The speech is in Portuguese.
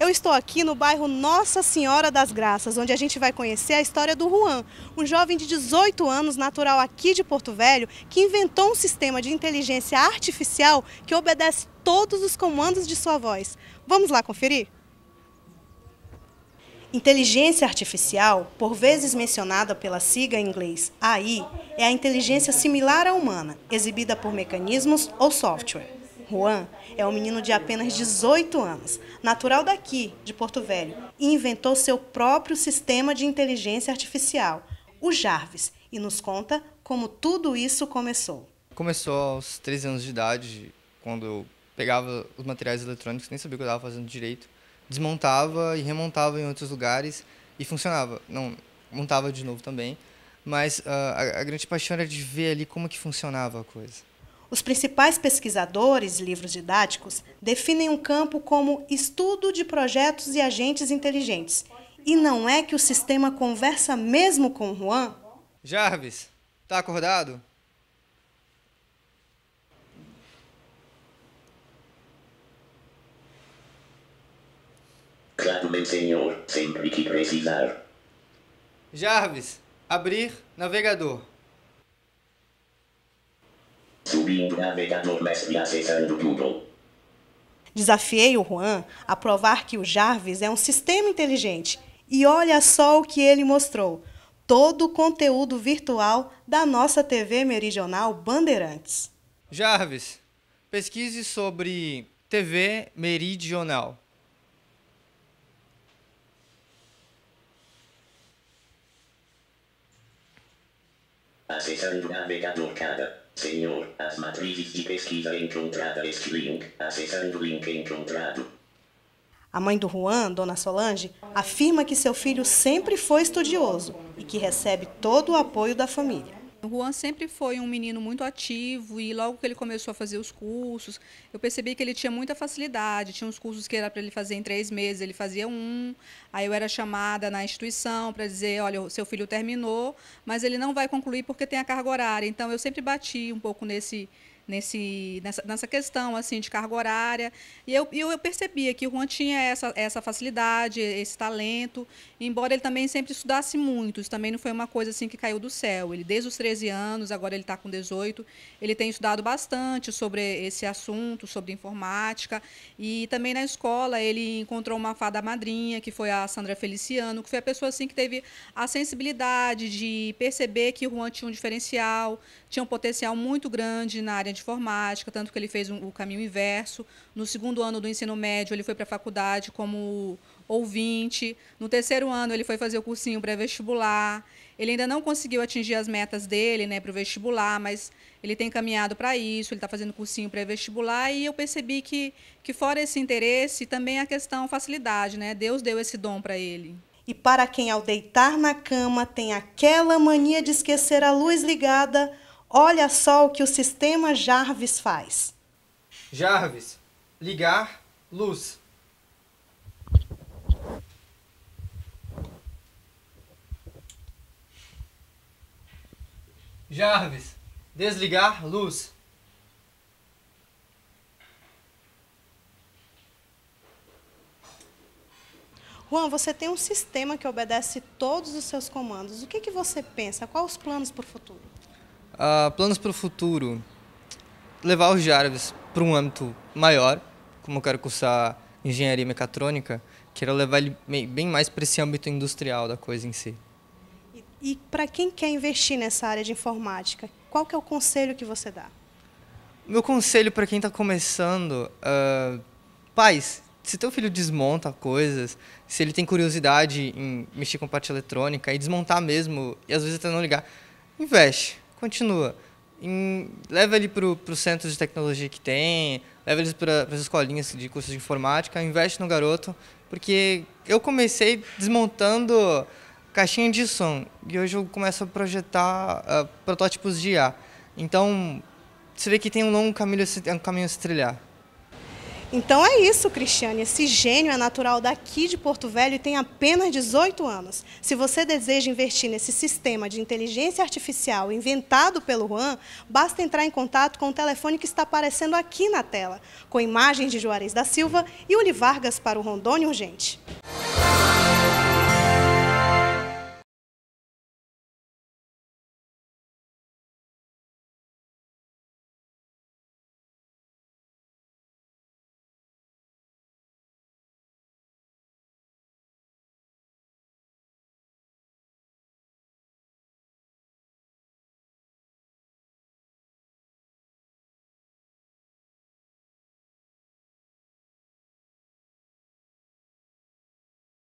Eu estou aqui no bairro Nossa Senhora das Graças, onde a gente vai conhecer a história do Juan, um jovem de 18 anos, natural aqui de Porto Velho, que inventou um sistema de inteligência artificial que obedece todos os comandos de sua voz. Vamos lá conferir? Inteligência artificial, por vezes mencionada pela sigla em inglês AI, é a inteligência similar à humana, exibida por mecanismos ou software. Juan é um menino de apenas 18 anos, natural daqui, de Porto Velho, e inventou seu próprio sistema de inteligência artificial, o Jarvis, e nos conta como tudo isso começou. Começou aos 13 anos de idade, quando eu pegava os materiais eletrônicos, nem sabia o que eu estava fazendo direito, desmontava e remontava em outros lugares e funcionava. Não, montava de novo também, mas uh, a, a grande paixão era de ver ali como que funcionava a coisa. Os principais pesquisadores, livros didáticos, definem um campo como estudo de projetos e agentes inteligentes. E não é que o sistema conversa mesmo com o Juan? Jarvis, tá acordado? Claro, meu senhor, sempre que precisar. Jarvis, abrir navegador. Desafiei o Juan a provar que o Jarvis é um sistema inteligente. E olha só o que ele mostrou: todo o conteúdo virtual da nossa TV meridional Bandeirantes. Jarvis, pesquise sobre TV meridional. Acessando o navegador cada. Senhor, as matrizes de pesquisa encontrada este link, acessando o link encontrado. A mãe do Juan, Dona Solange, afirma que seu filho sempre foi estudioso e que recebe todo o apoio da família. O Juan sempre foi um menino muito ativo e logo que ele começou a fazer os cursos, eu percebi que ele tinha muita facilidade. Tinha uns cursos que era para ele fazer em três meses, ele fazia um. Aí eu era chamada na instituição para dizer, olha, seu filho terminou, mas ele não vai concluir porque tem a carga horária. Então eu sempre bati um pouco nesse nesse, nessa, nessa questão assim de carga horária. E eu, eu, eu percebia que o Juan tinha essa, essa facilidade, esse talento, embora ele também sempre estudasse muito. Isso também não foi uma coisa assim que caiu do céu. Ele, desde os 13 anos, agora ele está com 18, ele tem estudado bastante sobre esse assunto, sobre informática. E também na escola ele encontrou uma fada madrinha, que foi a Sandra Feliciano, que foi a pessoa assim que teve a sensibilidade de perceber que o Juan tinha um diferencial, tinha um potencial muito grande na área de de informática, tanto que ele fez um, o caminho inverso. No segundo ano do ensino médio, ele foi para a faculdade como ouvinte. No terceiro ano, ele foi fazer o cursinho pré-vestibular. Ele ainda não conseguiu atingir as metas dele né, para o vestibular, mas ele tem caminhado para isso, ele está fazendo cursinho pré-vestibular. E eu percebi que, que, fora esse interesse, também a questão facilidade, né? Deus deu esse dom para ele. E para quem, ao deitar na cama, tem aquela mania de esquecer a luz ligada, Olha só o que o sistema Jarvis faz. Jarvis, ligar, luz. Jarvis, desligar, luz. Juan, você tem um sistema que obedece todos os seus comandos. O que, que você pensa? Quais os planos para o futuro? Uh, planos para o futuro: levar os Jarvis para um âmbito maior, como eu quero cursar engenharia mecatrônica, quero levar ele bem mais para esse âmbito industrial da coisa em si. E, e para quem quer investir nessa área de informática, qual que é o conselho que você dá? Meu conselho para quem está começando, uh, pais, se teu filho desmonta coisas, se ele tem curiosidade em mexer com parte eletrônica e desmontar mesmo, e às vezes até não ligar, investe continua. Em, leva ele para os centros de tecnologia que tem, leva eles para as escolinhas de cursos de informática, investe no garoto, porque eu comecei desmontando caixinha de som e hoje eu começo a projetar uh, protótipos de IA. Então, você vê que tem um longo caminho, um caminho a se trilhar. Então é isso, Cristiane. Esse gênio é natural daqui de Porto Velho e tem apenas 18 anos. Se você deseja investir nesse sistema de inteligência artificial inventado pelo Juan, basta entrar em contato com o telefone que está aparecendo aqui na tela, com imagens de Juarez da Silva e Uli Vargas para o Rondônia Urgente.